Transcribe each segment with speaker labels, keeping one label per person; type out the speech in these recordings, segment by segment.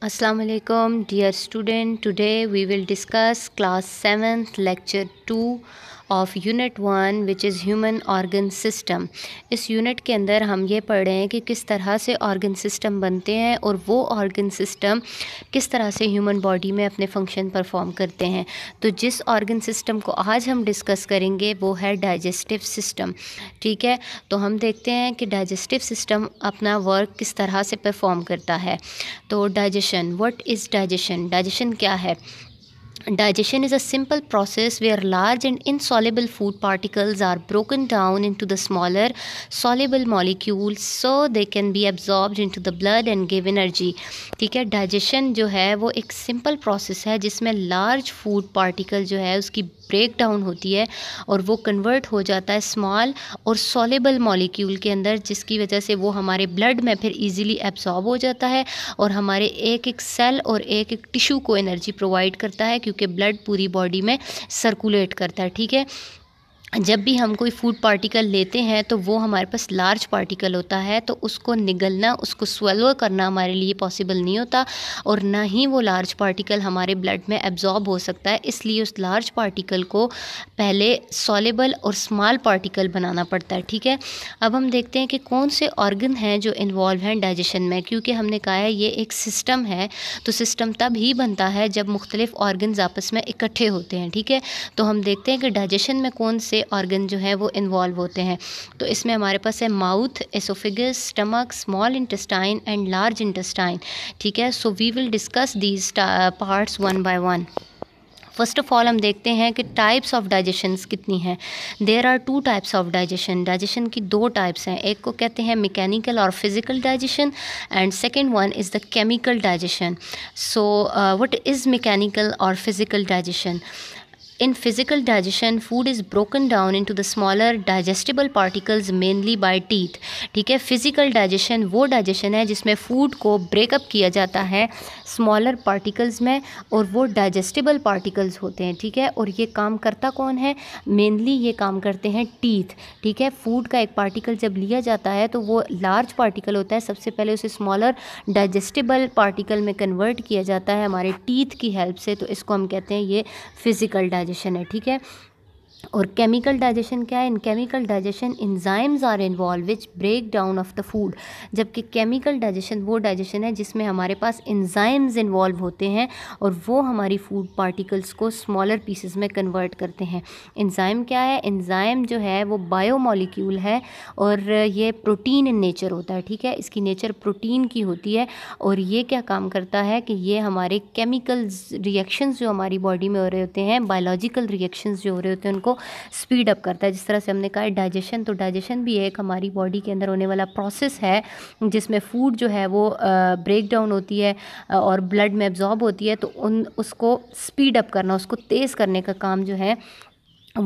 Speaker 1: Assalamu alaikum dear student today we will discuss class 7th lecture 2 of unit one which is human organ system इस unit के अंदर हम ये पढ़ रहे हैं कि किस तरह से ऑर्गन सिस्टम बनते हैं और वो ऑर्गन सिस्टम किस तरह से ह्यूमन बॉडी में अपने फंक्शन परफॉर्म करते हैं तो जिस ऑर्गन सिस्टम को आज हम डिस्कस करेंगे वो है डाइजेस्टिव सिस्टम ठीक है तो हम देखते हैं कि डाइजेस्टिव सिस्टम अपना वर्क किस तरह से परफॉर्म करता है तो digestion what is digestion digestion क्या है Digestion is a simple process where large and insoluble food particles are broken down into the smaller soluble molecules so they can be absorbed into the blood and give energy. ठीक है digestion जो है वो एक simple process है जिसमें large food particle जो है उसकी ब्रेक डाउन होती है और वो कन्वर्ट हो जाता है स्मॉल और सॉलेबल मॉलिक्यूल के अंदर जिसकी वजह से वो हमारे ब्लड में फिर इजीली एब्जॉर्ब हो जाता है और हमारे एक एक सेल और एक एक टिश्यू को एनर्जी प्रोवाइड करता है क्योंकि ब्लड पूरी बॉडी में सर्कुलेट करता है ठीक है जब भी हम कोई फूड पार्टिकल लेते हैं तो वो हमारे पास लार्ज पार्टिकल होता है तो उसको निगलना उसको स्वेलो करना हमारे लिए पॉसिबल नहीं होता और ना ही वो लार्ज पार्टिकल हमारे ब्लड में एब्जॉर्ब हो सकता है इसलिए उस लार्ज पार्टिकल को पहले सॉलेबल और स्मॉल पार्टिकल बनाना पड़ता है ठीक है अब हम देखते हैं कि कौन से ऑर्गन हैं जो इन्वॉल्व हैं डाइजेशन में क्योंकि हमने कहा है ये एक सिस्टम है तो सिस्टम तब ही बनता है जब मुख्तलिफ़ ऑर्गन आपस में इकट्ठे होते हैं ठीक है तो हम देखते हैं कि डाइजेशन में कौन से से ऑर्गन जो है वो इन्वॉल्व होते हैं तो इसमें हमारे पास है mouth oesophagus stomach small intestine and large intestine ठीक है so we will discuss these parts one by one first of all हम देखते हैं कि टाइप्स ऑफ डाइजेशन कितनी हैं there are two types of digestion digestion की दो टाइप्स हैं एक को कहते हैं मैकेनिकल और physical digestion and second one is the chemical digestion so what is mechanical और physical digestion In physical digestion, food is broken down into the smaller digestible particles mainly by teeth. ठीक है physical digestion वो digestion है जिसमें food को breakup किया जाता है smaller particles में और वो digestible particles होते हैं ठीक है और ये काम करता कौन है mainly ये काम करते हैं teeth. ठीक है food का एक particle जब लिया जाता है तो वो large particle होता है सबसे पहले उसे smaller digestible particle में convert किया जाता है हमारे teeth की help से तो इसको हम कहते हैं ये physical digestion सजेशन है ठीक है और केमिकल डाइजेशन क्या है in chemical digestion enzymes are involve which break down of the food जबकि केमिकल डाइजेशन वो डाइजेशन है जिसमें हमारे पास इन्जाइम्स इन्वॉल्व होते हैं और वो हमारी फूड पार्टिकल्स को स्मॉलर पीसेस में कन्वर्ट करते हैं इन्जाइम क्या है इन्जाइम जो है वो बायोमोलिक्यूल है और ये प्रोटीन इन नेचर होता है ठीक है इसकी नेचर प्रोटीन की होती है और ये क्या काम करता है कि ये हमारे केमिकल्स रिएक्शन जो हमारी बॉडी में हो रहे होते हैं बायोलॉजिकल रिएक्शन जो हो रहे होते हैं उनको को स्पीड अप करता है जिस तरह से हमने कहा डाइजेशन तो डाइजेशन भी एक हमारी बॉडी के अंदर होने वाला प्रोसेस है जिसमें फूड जो है वो ब्रेक डाउन होती है और ब्लड में एब्जॉर्ब होती है तो उन उसको स्पीड अप करना उसको तेज़ करने का काम जो है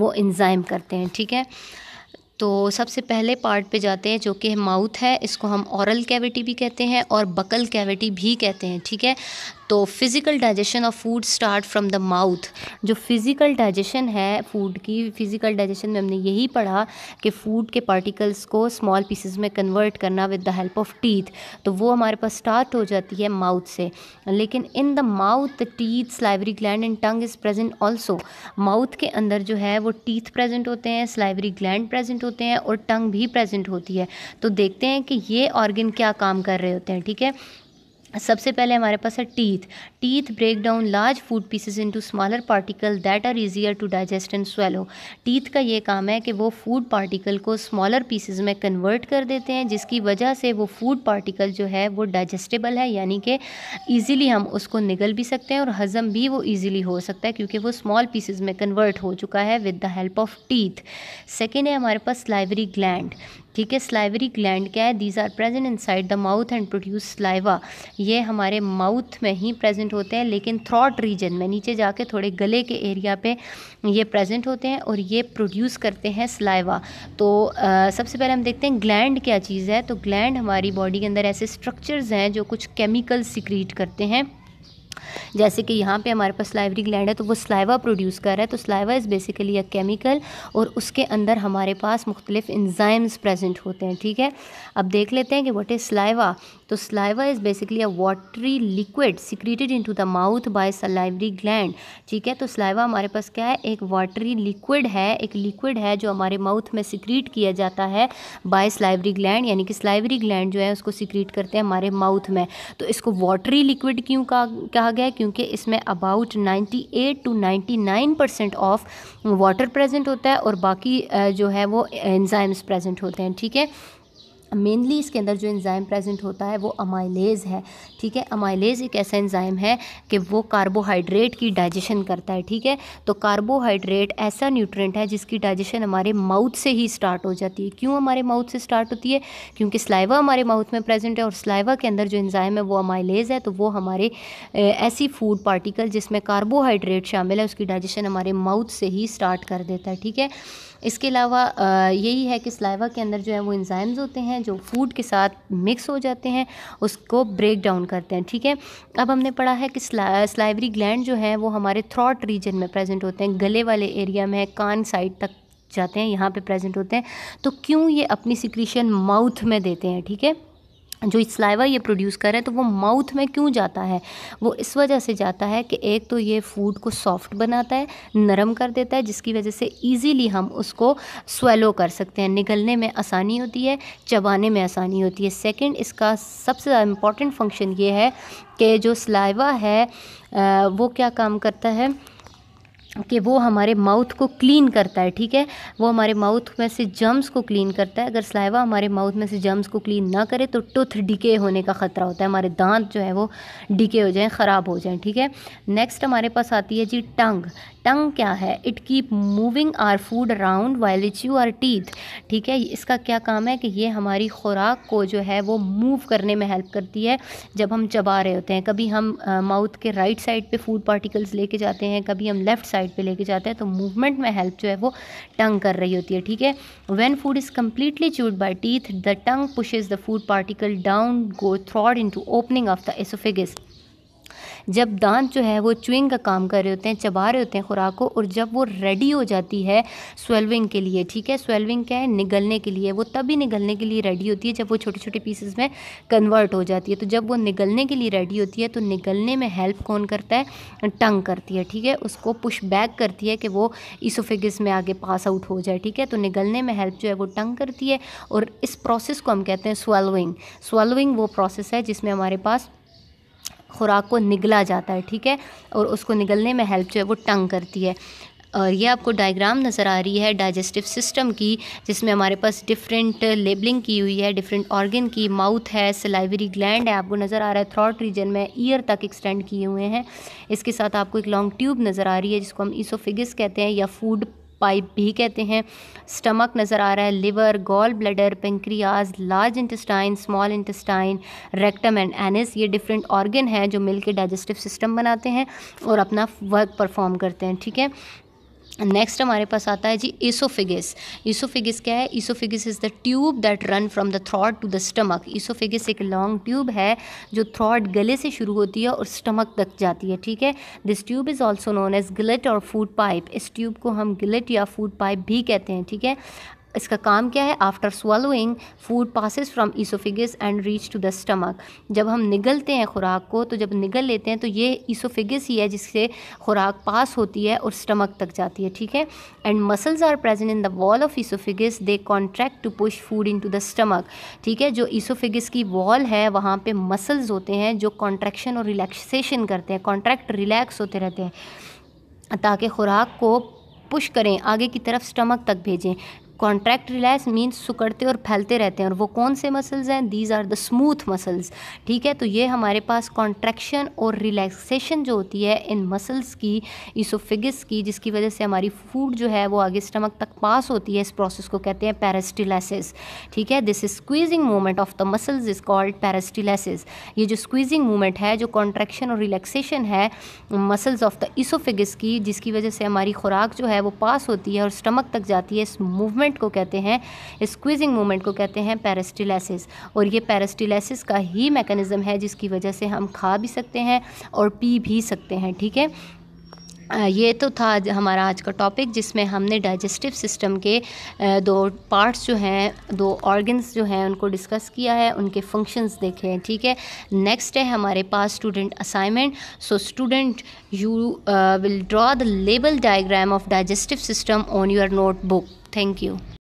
Speaker 1: वो इंजाइम करते हैं ठीक है तो सबसे पहले पार्ट पे जाते हैं जो कि माउथ है इसको हम औरल कैविटी भी कहते हैं और बकल कैविटी भी कहते हैं ठीक है तो physical digestion of food start from the mouth जो फिज़िकल डाइजेशन है फूड की फिज़िकल डाइजेशन में हमने यही पढ़ा कि फूड के पार्टिकल्स को स्मॉल पीसेस में कन्वर्ट करना with the help of teeth तो वो हमारे पास स्टार्ट हो जाती है माउथ से लेकिन in the mouth teeth salivary gland and tongue is present also mouth के अंदर जो है वो टीथ प्रेजेंट होते हैं स्लाइवरी ग्लैंड प्रेजेंट होते हैं और टंग भी प्रेजेंट होती है तो देखते हैं कि ये ऑर्गन क्या काम कर रहे होते हैं ठीक है सबसे पहले हमारे पास है teeth teeth break down large food pieces into smaller particle that are easier to digest and swallow teeth का ये काम है कि वो फूड पार्टिकल को स्मॉलर पीसेस में कन्वर्ट कर देते हैं जिसकी वजह से वो फूड पार्टिकल जो है वो डाइजेस्टेबल है यानी कि ईजिली हम उसको निगल भी सकते हैं और हज़म भी वो ईजिली हो सकता है क्योंकि वो स्मॉल पीसेज में कन्वर्ट हो चुका है with the help of teeth second है हमारे पास लाइवरी ग्लैंड ठीक है स्लाइवरी ग्लैंड क्या है these are present inside the mouth and produce saliva ये हमारे माउथ में ही प्रेजेंट होते हैं लेकिन थ्रॉट रीजन में नीचे जाके थोड़े गले के एरिया पे ये प्रेजेंट होते हैं और ये प्रोड्यूस करते हैं स्लाइवा तो आ, सबसे पहले हम देखते हैं ग्लैंड क्या चीज़ है तो ग्लैंड हमारी बॉडी के अंदर ऐसे स्ट्रक्चर्स हैं जो कुछ केमिकल सिक्रीट करते हैं जैसे कि यहाँ पे हमारे पास स्लाइवरी ग्लैंड है तो वो स्लाइवा प्रोड्यूस कर रहा है तो saliva is basically a chemical और उसके अंदर हमारे पास मुख्तलिफ इन्जाइम्स प्रेजेंट होते हैं ठीक है अब देख लेते हैं कि वट इज़ स्लाइवा तो saliva is basically a watery liquid secreted into the mouth by salivary gland ठीक है तो स्लाइवा हमारे पास क्या है एक वाटरी लिक्विड है एक लिक्विड है जो हमारे माउथ में सिक्रीट किया जाता है बाय सलाइवरी ग्लैंड यानी कि स्लाइवरी ग्लैंड जो है उसको सिक्रीट करते हैं हमारे माउथ में तो इसको वाटरी लिक्विड क्यों कहा गया क्योंकि इसमें about ninety eight to ninety nine percent of water present होता है और बाकी जो है वो एनजाइम्स प्रेजेंट होते हैं ठीक है मेनली इसके अंदर जो एंज़ाइम प्रेजेंट होता है वो अमाइलेज है ठीक है अमाइलेज एक ऐसा एंज़ाइम है कि वो कार्बोहाइड्रेट की डाइजेशन करता है ठीक है तो कार्बोहाइड्रेट ऐसा न्यूट्रेंट है जिसकी डाइजेशन हमारे माउथ से ही स्टार्ट हो जाती है क्यों हमारे माउथ से स्टार्ट होती है क्योंकि स्लाइवा हमारे माउथ में प्रेजेंट है और स्लाइवा के अंदर जो एंज़ाइम है वो अमाइलेज है तो वो हमारे ऐसी फूड पार्टिकल जिसमें कार्बोहाइड्रेट शामिल है उसकी डाइजेशन हमारे माउथ से ही स्टार्ट कर देता है ठीक है इसके अलावा यही है कि स्लाइवा के अंदर जो है वो इंजाइम्स होते हैं जो फूड के साथ मिक्स हो जाते हैं उसको ब्रेक डाउन करते हैं ठीक है अब हमने पढ़ा है कि स्लाइवरी ग्लैंड जो है वो हमारे थ्रॉट रीजन में प्रेजेंट होते हैं गले वाले एरिया में कान साइड तक जाते हैं यहाँ पे प्रेजेंट होते हैं तो क्यों ये अपनी सिक्रीशन माउथ में देते हैं ठीक है जो स्लाइवा ये प्रोड्यूस कर रहे हैं तो वो माउथ में क्यों जाता है वो इस वजह से जाता है कि एक तो ये फूड को सॉफ्ट बनाता है नरम कर देता है जिसकी वजह से इजीली हम उसको स्वेलो कर सकते हैं निगलने में आसानी होती है चबाने में आसानी होती है सेकंड इसका सबसे ज़्यादा इम्पॉर्टेंट फंक्शन ये है कि जो स्लाइवा है वो क्या काम करता है कि वो हमारे माउथ को क्लीन करता है ठीक है वो हमारे माउथ में से जम्स को क्लीन करता है अगर स्लाइवा हमारे माउथ में से जम्स को क्लीन ना करे तो टुथ डिके होने का ख़तरा होता है हमारे दांत जो है वो डिके हो जाएं ख़राब हो जाएं ठीक है नेक्स्ट हमारे पास आती है जी टंग टंग क्या है it keep moving are food around while itch you are teeth ठीक है इसका क्या काम है कि ये हमारी खुराक को जो है वो मूव करने में हेल्प करती है जब हम चबा रहे होते हैं कभी हम माउथ के राइट साइड पर फूड पार्टिकल्स लेके जाते हैं कभी हम लेफ़्ट साइड साइड पे लेके जाते हैं तो मूवमेंट में हेल्प जो है वो टंग कर रही होती है ठीक है when food is completely chewed by teeth the tongue pushes the food particle down go throat into opening of the oesophagus जब दांत जो है वो चुइंग का काम कर रहे होते हैं चबा रहे होते हैं खुराक को और जब वो रेडी हो जाती है स्वेलविंग के लिए ठीक है स्वेलविंग क्या है निगलने के लिए वो तभी निगलने के लिए रेडी होती है जब वो छोटे छोटे पीसेस में कन्वर्ट हो जाती है तो जब वो निगलने के लिए रेडी होती है तो निगलने में हेल्प कौन करता है टंग करती है ठीक है उसको पुश बैक करती है कि वो इसोफिगिस में आगे पास आउट हो जाए ठीक है तो निगलने में हेल्प जो है वो टंग करती है और इस प्रोसेस को हम कहते हैं स्वेलविंग स्वेलविंग वो प्रोसेस है जिसमें हमारे पास खुराक को निगला जाता है ठीक है और उसको निगलने में हेल्प जो है वो टंग करती है और ये आपको डायग्राम नज़र आ रही है डाइजेस्टिव सिस्टम की जिसमें हमारे पास डिफरेंट लेबलिंग की हुई है डिफरेंट ऑर्गन की माउथ है सलाइवरी ग्लैंड है आपको नज़र आ रहा है थ्रॉट रीजन में ईयर तक एक्सटेंड किए हुए हैं इसके साथ आपको एक लॉन्ग ट्यूब नज़र आ रही है जिसको हम ईसोफिगस कहते हैं या फूड पाइप भी कहते हैं स्टमक नज़र आ रहा है liver gall bladder pancreas large intestine small intestine rectum and anus ये डिफरेंट ऑर्गन हैं जो मिलकर डाइजेस्टिव सिस्टम बनाते हैं और अपना वर्क परफॉर्म करते हैं ठीक है नेक्स्ट हमारे पास आता है जी ईसोफिगिस ईसोफिगिस क्या है oesophagus is the tube that run from the throat to the stomach oesophagus एक लॉन्ग ट्यूब है जो थ्रॉट गले से शुरू होती है और स्टमक तक जाती है ठीक है this tube is also known as gullet और फूड पाइप इस ट्यूब को हम गिलेट या फूड पाइप भी कहते हैं ठीक है इसका काम क्या है after swallowing food passes from oesophagus and reach to the stomach जब हम निगलते हैं खुराक को तो जब निगल लेते हैं तो ये ईसोफिगस ही है जिससे खुराक पास होती है और स्टमक तक जाती है ठीक है and muscles are present in the wall of oesophagus they contract to push food into the stomach ठीक है जो ईसोफिगस की वॉल है वहाँ पर मसल्स होते हैं जो कॉन्ट्रैक्शन और रिलैक्सेशन करते हैं कॉन्ट्रैक्ट रिलैक्स होते रहते हैं ताकि खुराक को पुश करें आगे की तरफ स्टमक तक भेजें कॉन्ट्रैक्ट रिलैक्स मीन्स सुकड़ते और फैलते रहते हैं और वो कौन से मसल्स हैं these are the smooth muscles ठीक है तो ये हमारे पास कॉन्ट्रैक्शन और रिलैक्सेशन जो होती है इन मसल्स की इसोफिगस की जिसकी वजह से हमारी फूड जो है वो आगे स्टमक तक पास होती है इस प्रोसेस को कहते हैं पैरास्टिलासिस ठीक है this is squeezing movement of the muscles is called peristalsis ये जो स्क्वीजिंग मूवमेंट है जो कॉन्ट्रैक्शन और रिलैक्सेशन है मसल्स ऑफ द इसोफिगस की जिसकी वजह से हमारी खुराक जो है वो पास होती है और स्टमक तक जाती है इस मूवमेंट मूवमेंट को कहते हैं स्क्वीजिंग मूवमेंट को कहते हैं पैरास्टिलासिस और ये पैरास्टिलासिस का ही मैकेनिज़्म है जिसकी वजह से हम खा भी सकते हैं और पी भी सकते हैं ठीक है ये तो था हमारा आज का टॉपिक जिसमें हमने डाइजेस्टिव सिस्टम के दो पार्ट्स जो हैं दो ऑर्गन्स जो हैं उनको डिस्कस किया है उनके फंक्शंस देखे हैं ठीक है नेक्स्ट है हमारे पास student assignment so student you will draw the label diagram of digestive system on your notebook Thank you.